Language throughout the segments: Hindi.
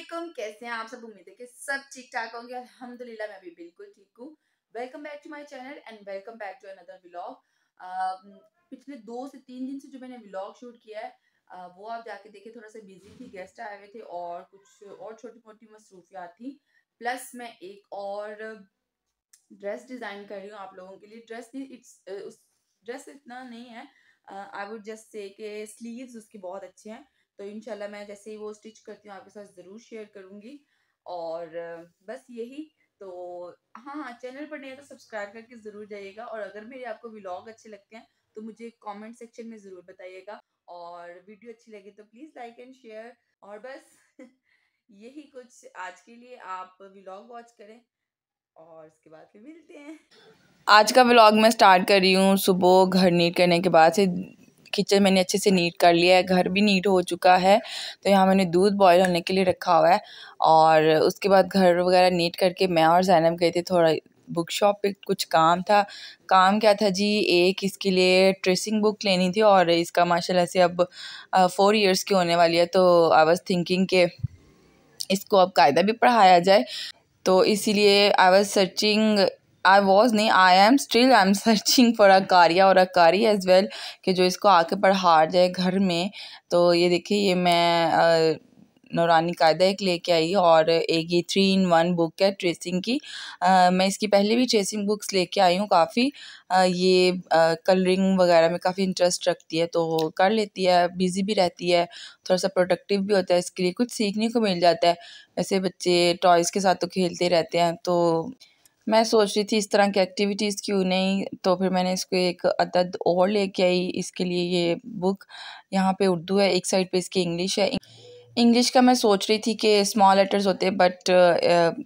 वालेकुम कैसे हैं आप सब उम्मीद है कि सब ठीक ठाक होंगे अल्हम्दुलिल्लाह मैं भी बिल्कुल ठीक हूँ welcome back to my channel and welcome back to another vlog पिछले दो से तीन दिन से जो मैंने व्लॉग शूट किया है uh, वो आप जाके देखे थोड़ा सा बिजी थी गेस्ट आए हुए थे और कुछ और छोटी मोटी मसरूफियात थी प्लस मैं एक और ड्रेस डिज़ाइन कर रही हूँ आप लोगों के लिए ड्रेस नहीं इट्स उस ड्रेस इतना नहीं है I would just say sleeve उसके बहुत अच्छे हैं तो इनशाला मैं जैसे ही वो स्टिच करती हूँ आपके साथ ज़रूर शेयर करूँगी और बस यही तो हाँ चैनल पर नहीं है तो सब्सक्राइब करके ज़रूर जाइएगा और अगर मेरे आपको व्लॉग अच्छे लगते हैं तो मुझे कमेंट सेक्शन में ज़रूर बताइएगा और वीडियो अच्छी लगे तो प्लीज़ लाइक एंड शेयर और बस यही कुछ आज के लिए आप व्लॉग वॉच करें और उसके बाद फिर मिलते हैं आज का व्लॉग मैं स्टार्ट कर रही हूँ सुबह घर नीट करने के बाद से किचन मैंने अच्छे से नीट कर लिया है घर भी नीट हो चुका है तो यहाँ मैंने दूध बॉयल होने के लिए रखा हुआ है और उसके बाद घर वगैरह नीट करके मैं और जैनब गए थे थोड़ा बुक शॉप पे कुछ काम था काम क्या था जी एक इसके लिए ट्रेसिंग बुक लेनी थी और इसका माशाल्लाह से अब फोर इयर्स की होने वाली है तो आई वाज थिंकिंग के इसको अब कायदा भी पढ़ाया जाए तो इसीलिए I was searching I was नहीं I am still I am searching for अकारिया और अकारी एज वेल कि जो इसको आके पढ़ा जाए घर में तो ये देखिए ये मैं नौरानी कायदा एक लेके आई और एक ये थ्री इन वन बुक है ट्रेसिंग की आ, मैं इसकी पहले भी ट्रेसिंग बुक्स लेके आई हूँ काफ़ी ये कलरिंग वगैरह में काफ़ी इंटरेस्ट रखती है तो कर लेती है बिजी भी रहती है थोड़ा सा प्रोडक्टिव भी होता है इसके लिए कुछ सीखने को मिल जाता है ऐसे बच्चे टॉयज़ के साथ तो खेलते रहते हैं तो मैं सोच रही थी इस तरह की एक्टिविटीज़ क्यों नहीं तो फिर मैंने इसको एक अदद और लेके आई इसके लिए ये बुक यहाँ पे उर्दू है एक साइड पे इसकी इंग्लिश है इंग्लिश का मैं सोच रही थी कि स्मॉल लेटर्स होते बट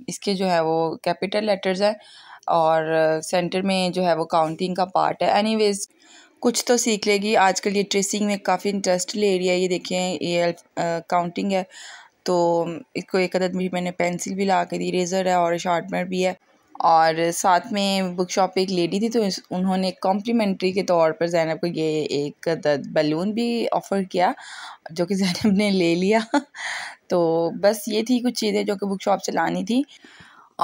इसके जो है वो कैपिटल लेटर्स है और सेंटर में जो है वो काउंटिंग का पार्ट है एनी कुछ तो सीख लेगी आजकल ये ट्रेसिंग में काफ़ी इंटरेस्ट ले रही है ये देखें ये काउंटिंग है तो इसको एक अदद भी मैंने पेंसिल भी ला के दी रेज़र है और शार्पनर भी है और साथ में बुक शॉप पर एक लेडी थी तो उन्होंने कॉम्प्लीमेंट्री के तौर पर ज़ैनब को ये एक बैलून भी ऑफ़र किया जो कि ज़ैनब ने ले लिया तो बस ये थी कुछ चीज़ें जो कि बुक शॉप से लानी थी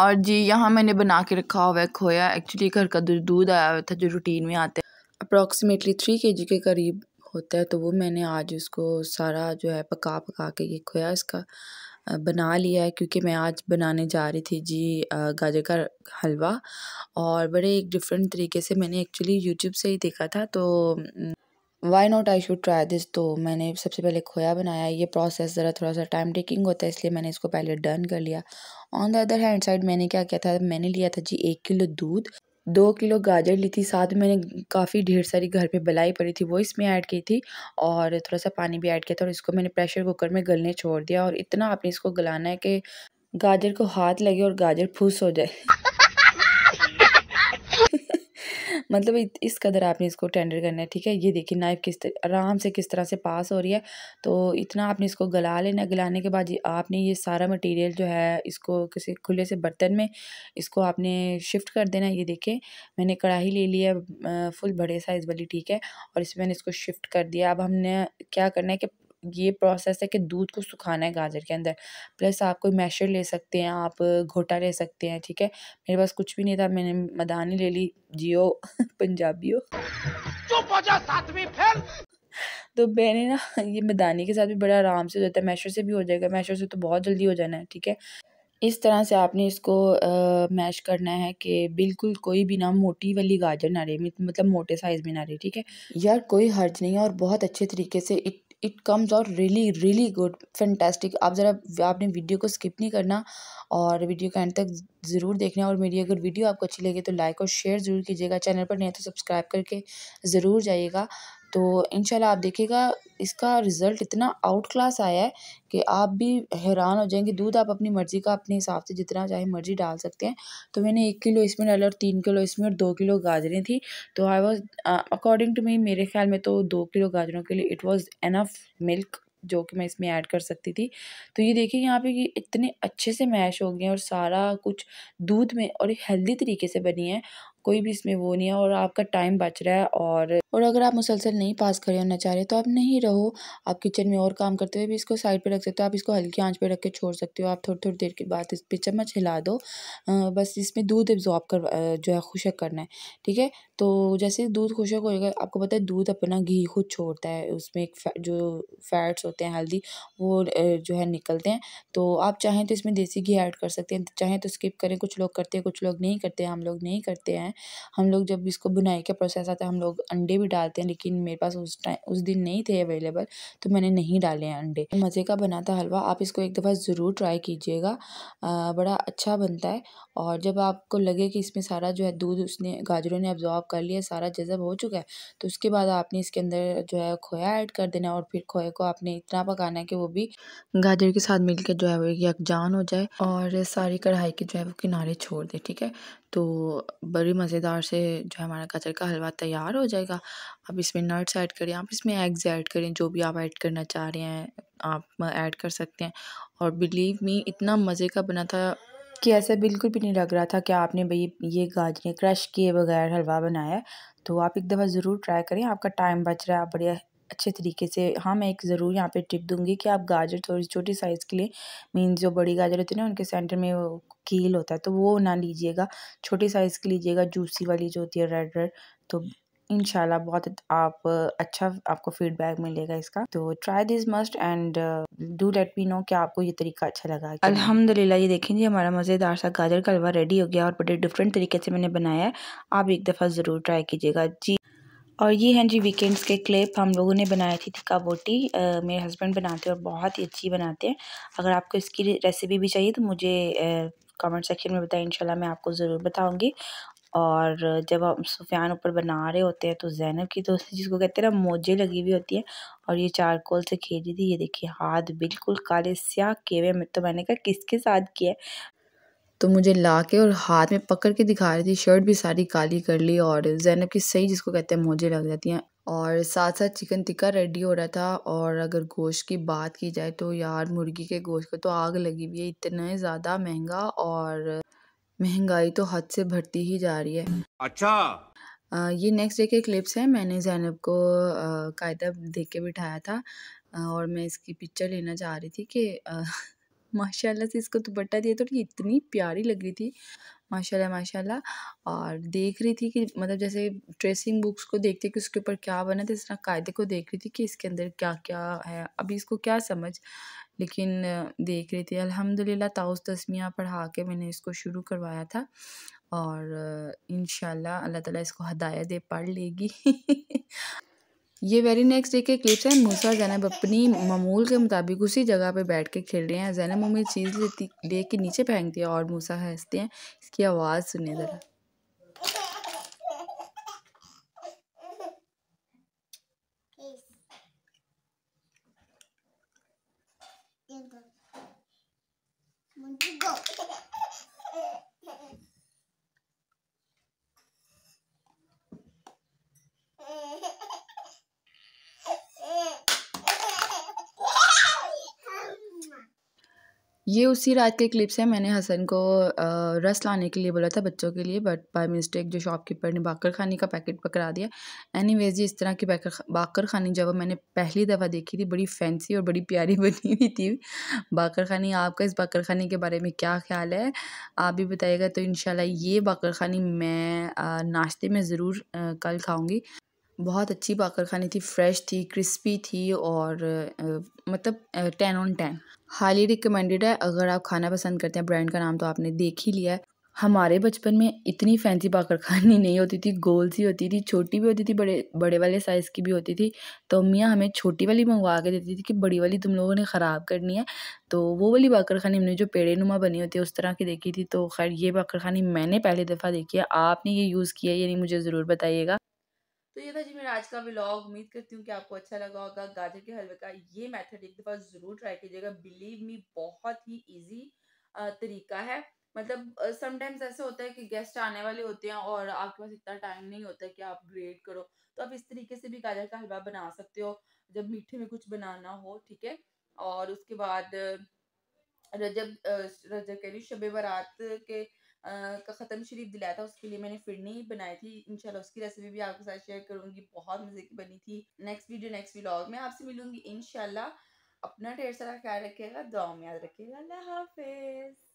और जी यहाँ मैंने बना के रखा हुआ है खोया एक्चुअली घर का दूध आया हुआ था जो रूटीन में आते हैं अप्रॉक्सीमेटली थ्री के के करीब होता है तो वो मैंने आज उसको सारा जो है पका पका के ये खोया इसका बना लिया है क्योंकि मैं आज बनाने जा रही थी जी गाजर का हलवा और बड़े एक डिफरेंट तरीके से मैंने एक्चुअली यूट्यूब से ही देखा था तो why not I should try this तो मैंने सबसे पहले खोया बनाया ये प्रोसेस ज़रा थोड़ा सा टाइम टेकिंग होता है इसलिए मैंने इसको पहले डन कर लिया on the other hand side मैंने क्या किया था मैंने लिया था जी एक किलो दूध दो किलो गाजर ली थी साथ मैंने काफ़ी ढेर सारी घर पे बलाई पड़ी थी वो इसमें ऐड की थी और थोड़ा सा पानी भी ऐड किया था और इसको मैंने प्रेशर कुकर में गलने छोड़ दिया और इतना आपने इसको गलाना है कि गाजर को हाथ लगे और गाजर फूस हो जाए मतलब इस कदर आपने इसको टेंडर करना है ठीक है ये देखिए नाइफ़ किस आराम से किस तरह से पास हो रही है तो इतना आपने इसको गला लेना गलाने के बाद आपने ये सारा मटेरियल जो है इसको किसी खुले से बर्तन में इसको आपने शिफ्ट कर देना ये देखें मैंने कढ़ाई ले ली है फुल बड़े साइज़ वाली ठीक है और इसमें मैंने इसको शिफ्ट कर दिया अब हमने क्या करना है कि ये प्रोसेस है कि दूध को सुखाना है गाजर के अंदर प्लस आप कोई मैशर ले सकते हैं आप घोटा ले सकते हैं ठीक है मेरे पास कुछ भी नहीं था मैंने मदानी ले ली जियो पंजाबी हो तो मैंने ना ये मदानी के साथ भी बड़ा आराम से हो जाता है मैशर से भी हो जाएगा मैशर से तो बहुत जल्दी हो जाना है ठीक है इस तरह से आपने इसको मैश करना है कि बिल्कुल कोई भी ना मोटी वाली गाजर ना रहे मतलब मोटे साइज़ में ना रहे ठीक है यार कोई हर्ज नहीं है और बहुत अच्छे तरीके से इत... it comes out really really good fantastic आप ज़रा आपने वीडियो को स्किप नहीं करना और वीडियो का एंड तक ज़रूर देखना और मेरी अगर वीडियो आपको अच्छी लगे तो लाइक और शेयर ज़रूर कीजिएगा चैनल पर नहीं तो सब्सक्राइब करके ज़रूर जाइएगा तो इंशाल्लाह आप देखिएगा इसका रिज़ल्ट इतना आउट क्लास आया है कि आप भी हैरान हो जाएंगे दूध आप अपनी मर्ज़ी का अपने हिसाब से जितना चाहे मर्ज़ी डाल सकते हैं तो मैंने एक किलो इसमें डाला और तीन किलो इसमें और दो किलो गाजरें थी तो I was according to me मेरे ख्याल में तो दो किलो गाजरों के लिए इट वाज एनफ मिल्क जो कि मैं इसमें ऐड कर सकती थी तो ये देखिए यहाँ पे कि इतने अच्छे से मैश हो गए हैं और सारा कुछ दूध में और हेल्दी तरीके से बनी है कोई भी इसमें वो नहीं है और आपका टाइम बच रहा है और और अगर आप मुसलसल नहीं पास खड़े होना चाह रहे तो आप नहीं रहो आप किचन में और काम करते हुए भी इसको साइड पे रख सकते हो आप इसको हल्की आंच पे रख के छोड़ सकते हो आप थोड़ी थोड़ी देर के बाद इस पर चम्मच हिला दो आ, बस इसमें दूध एब्जॉर्ब कर जो है खुशक करना है ठीक है तो जैसे दूध खुशक होगा आपको पता है दूध अपना घी खुद छोड़ता है उसमें एक फै, जो फैट्स होते हैं हल्दी वो जो है निकलते हैं तो आप चाहें तो इसमें देसी घी ऐड कर सकते हैं चाहें तो स्किप करें कुछ लोग करते हैं कुछ लोग नहीं करते हम लोग नहीं करते हैं हम लोग जब इसको बुनाई का प्रोसेस आता है हम लोग अंडे भी डालते हैं लेकिन मेरे पास उस टाइम उस दिन नहीं थे अवेलेबल तो मैंने नहीं डाले हैं अंडे मज़े का बना था हलवा आप इसको एक दफ़ा ज़रूर ट्राई कीजिएगा बड़ा अच्छा बनता है और जब आपको लगे कि इसमें सारा जो है दूध उसने गाजरों ने एब्जॉर्ब कर लिया सारा जज़ब हो चुका है तो उसके बाद आपने इसके अंदर जो है खोया ऐड कर देना और फिर खोए को आपने इतना पकाना है कि वो भी गाजर के साथ मिलकर जो है वो एक जान हो जाए और सारी कढ़ाई के जो है वो किनारे छोड़ दे ठीक है तो बड़ी मज़ेदार से जो है हमारा गाजर का हलवा तैयार हो जाएगा आप इसमें नट्स ऐड करें आप इसमें एग्स ऐड करें जो भी आप ऐड करना चाह रहे हैं आप ऐड कर सकते हैं और बिलीव मी इतना मज़े का बना था कि ऐसा बिल्कुल भी नहीं लग रहा था कि आपने भाई ये गाजरें क्रश किए बगैर हलवा बनाया है तो आप एक दफ़ा ज़रूर ट्राई करें आपका टाइम बच रहा है आप बढ़िया अच्छे तरीके से हाँ मैं एक ज़रूर यहाँ पे टिप दूंगी कि आप गाजर थोड़ी छोटी साइज़ के लिए मीन जो बड़ी गाजर होती है ना उनके सेंटर में वो कील होता है तो वो ना लीजिएगा छोटी साइज़ की लीजिएगा जूसी वाली जो होती है रेड रेड तो इन बहुत आप अच्छा आपको फीडबैक मिलेगा इसका तो try this must and do let me know कि आपको ये तरीका अच्छा लगा अल्हम्दुलिल्लाह ये देखें जी हमारा मज़ेदार सा गाजर का हलवा रेडी हो गया और बड़े डिफरेंट तरीके से मैंने बनाया है आप एक दफ़ा ज़रूर ट्राई कीजिएगा जी और ये हैं जी वीकेंड्स के क्लिप हम लोगों ने बनाई थी टिक्का बोटी आ, मेरे हस्बैंड बनाते हैं और बहुत ही अच्छी बनाते हैं अगर आपको इसकी रेसिपी भी चाहिए तो मुझे कमेंट सेक्शन में बताएं इंशाल्लाह मैं आपको ज़रूर बताऊंगी और जब हम सुफियान ऊपर बना रहे होते हैं तो जैनब की तो जिसको कहते हैं ना मोजे लगी हुई होती है और ये चारकोल से खेली थी ये देखिए हाथ बिल्कुल काले स्याह केवे हुए तो मैंने कहा किसके साथ किया है तो मुझे ला के और हाथ में पकड़ के दिखा रही थी शर्ट भी सारी काली कर ली और जैनब की सही जिसको कहते हैं मोजे लग जाती हैं और साथ साथ चिकन टिक्का रेडी हो रहा था और अगर गोश्त की बात की जाए तो यार मुर्गी के गोश्त को तो आग लगी हुई है इतना ज़्यादा महंगा और महंगाई तो हद से भरती ही जा रही है अच्छा आ, ये नेक्स्ट डे के क्लिप्स हैं मैंने जैनब को कायदा देख के बिठाया था और मैं इसकी पिक्चर लेना चाह रही थी कि माशाल्लाह से इसको दुपट्टा दिया था तो ये इतनी प्यारी लग रही थी माशाल्लाह माशाल्लाह और देख रही थी कि मतलब जैसे ट्रेसिंग बुक्स को देखते कि उसके ऊपर क्या बना था इस तरह कायदे को देख रही थी कि इसके अंदर क्या क्या है अभी इसको क्या समझ लेकिन देख रही थी अल्हम्दुलिल्लाह ताउस तस्मिया पढ़ा के मैंने इसको शुरू करवाया था और इन अल्लाह ताला इसको हदायत दे पढ़ लेगी ये वेरी नेक्स्ट डे के क्लिप्स हैं मूसा जैनब अपनी मामूल के मुताबिक उसी जगह पर बैठ के खेल रहे हैं जैनब मम्मी चीज़ लेती ले के नीचे फेंकती है और मूसा हंसते हैं इसकी आवाज़ सुनने ज़रा ये उसी रात के क्लिप्स हैं मैंने हसन को रस लाने के लिए बोला था बच्चों के लिए बट बाय मिस्टेक जो शॉपकीपर ने बाकर खानी का पैकेट पकड़ा दिया एनी वेज इस तरह की बैकर बाकर खानी जब मैंने पहली दफ़ा देखी थी बड़ी फैंसी और बड़ी प्यारी बनी हुई थी बाकर खानी आपका इस बाकर खानी के बारे में क्या ख्याल है आप भी बताइएगा तो इन ये बाकर खानी मैं नाश्ते में ज़रूर कल खाऊँगी बहुत अच्छी खानी थी फ्रेश थी क्रिस्पी थी और मतलब ten on ten highly recommended है अगर आप खाना पसंद करते हैं ब्रांड का नाम तो आपने देख ही लिया है हमारे बचपन में इतनी फैंसी खानी नहीं होती थी गोल सी होती थी छोटी भी होती थी बड़े बड़े वाले साइज़ की भी होती थी तो मियाँ हमें छोटी वाली मंगवा के देती थी कि बड़ी वाली तुम लोगों ने ख़राब करनी है तो वो वाली खानी हमने जो पेड़े नुमा बनी होती है उस तरह की देखी थी तो खैर ये खानी मैंने पहली दफ़ा देखी है आपने ये यूज़ किया यानी मुझे ज़रूर बताइएगा तो ये था जी मेरा आज का व्लॉग उम्मीद करती हूँ कि आपको अच्छा लगा होगा गाजर के हलवे का ये मेथड एक दफ़ा ज़रूर ट्राई कीजिएगा बिलीव मी बहुत ही इजी तरीका है मतलब समटाइम्स ऐसे होता है कि गेस्ट आने वाले होते हैं और आपके पास इतना टाइम नहीं होता कि आप ग्रेड करो तो आप इस तरीके से भी गाजर का हलवा बना सकते हो जब मीठे में कुछ बनाना हो ठीक है और उसके बाद रजब रजब कह रही शब बारात के का ख़त्म शरीफ दिलाया था उसके लिए मैंने फिरनी बनाई थी इंशाल्लाह उसकी रेसिपी भी आपके साथ शेयर करूँगी बहुत मज़े की बनी थी नेक्स्ट वीडियो नेक्स्ट व्लॉग में आपसे मिलूँगी इन अपना ढेर सारा ख्याल रखिएगा दुआ में याद रखिएगा अल्लाह हाफिज़